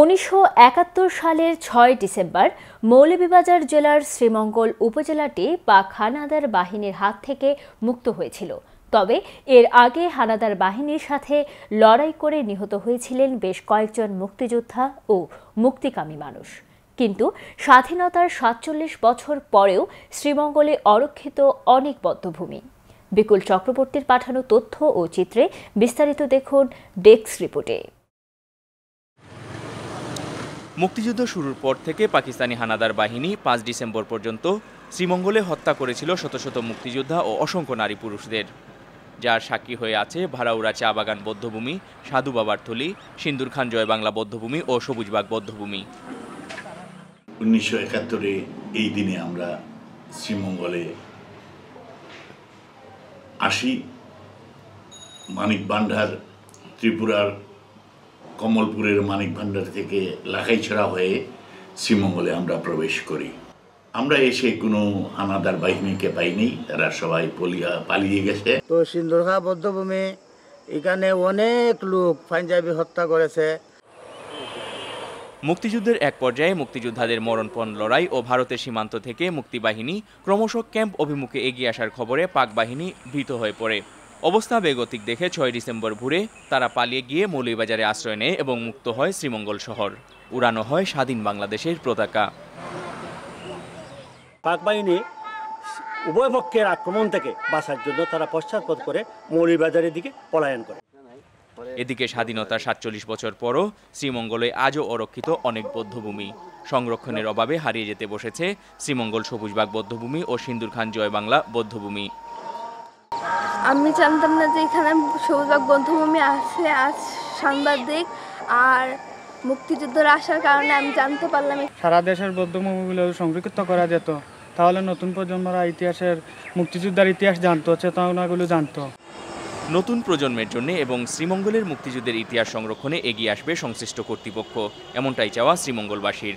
উনিশশো সালের ছয় ডিসেম্বর মৌলভীবাজার জেলার শ্রীমঙ্গল উপজেলাটি পাক হানাদার বাহিনীর হাত থেকে মুক্ত হয়েছিল তবে এর আগে হানাদার বাহিনীর সাথে লড়াই করে নিহত হয়েছিলেন বেশ কয়েকজন মুক্তিযোদ্ধা ও মুক্তিকামী মানুষ কিন্তু স্বাধীনতার সাতচল্লিশ বছর পরেও শ্রীমঙ্গলে অরক্ষিত অনেক বদ্ধভূমি বিকুল চক্রবর্তীর পাঠানো তথ্য ও চিত্রে বিস্তারিত দেখুন ডেস্ক রিপোর্টে মুক্তিযুদ্ধ শুরুর পর থেকে পাকিস্তানি হানাদার বাহিনী পাঁচ ডিসেম্বর পর্যন্ত শ্রীমঙ্গলে হত্যা করেছিল শত শত মুক্তিযোদ্ধা ও অসংখ্য নারী পুরুষদের যার সাক্ষী হয়ে আছে ভাড়াউড়া চা বাগান বধ্যভূমি সাধু বাবার থলি সিন্দুর খান জয় বাংলা বধ্যভূমি ও সবুজবাগ বধ্যভূমি উনিশশো একাত্তরে এই দিনে আমরা শ্রীমঙ্গলে আসি মানিক ভান্ডার ত্রিপুরার কমলপুরের মানিক ভান্ডার থেকে লাখাইছড়া হয়ে শ্রীমঙ্গলে আমরা প্রবেশ করি আমরা এসে কোনো হানাদার বাহিনীকে পাইনি তারা সবাই পলিয়া পালিয়ে গেছে তো সিন্দুরঘা বদ্ধভূমি এখানে অনেক লোক পাঞ্জাবি হত্যা করেছে মুক্তিযুদ্ধের এক পর্যায়ে মুক্তিযোদ্ধাদের মরণপণ লড়াই ও ভারতের সীমান্ত থেকে মুক্তিবাহিনী ক্রমশ ক্যাম্প অভিমুখে এগিয়ে আসার খবরে পাক বাহিনী ভীত হয়ে পড়ে অবস্থা বেগতিক দেখে ছয় ডিসেম্বর ভোরে তারা পালিয়ে গিয়ে মৌলীবাজারে আশ্রয় নেয় এবং মুক্ত হয় শ্রীমঙ্গল শহর উড়ানো হয় স্বাধীন বাংলাদেশের পতাকা পাকবাহিনী উভয় পক্ষের আক্রমণ থেকে বাঁচার জন্য তারা পশ্চাৎপদ করে মৌলভীবাজারের দিকে পলায়ন করে এদিকে স্বাধীনতার সাতচল্লিশ বছর পরও শ্রীমঙ্গলে আজও অরক্ষিত অনেক বৌদ্ধভূমি সংরক্ষণের অভাবে হারিয়ে যেতে বসেছে শ্রীমঙ্গল সবুজবাগ বৌদ্ধভূমি ও সিন্দুর খান জয় বাংলা বৌদ্ধভূমি আমি জানতাম না যে এখানে সবুজবাগ বন্ধুভূমি আছে আজ সাংবাদিক আর মুক্তিযুদ্ধের আসার কারণে আমি জানতে পারলাম সারা দেশের বৌদ্ধভূমিগুলো সংরক্ষিত করা যেত তাহলে নতুন প্রজন্মরা ইতিহাসের মুক্তিযোদ্ধার ইতিহাস জানতো চেতনাগুলো জানতো নতুন প্রজন্মের জন্য এবং শ্রীমঙ্গলের মুক্তিযুদ্ধের ইতিহাস সংরক্ষণে এগিয়ে আসবে সংশ্লিষ্ট কর্তৃপক্ষ এমনটাই চাওয়া শ্রীমঙ্গলবাসীর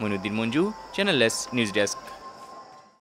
Moinuddin Manju channel S news desk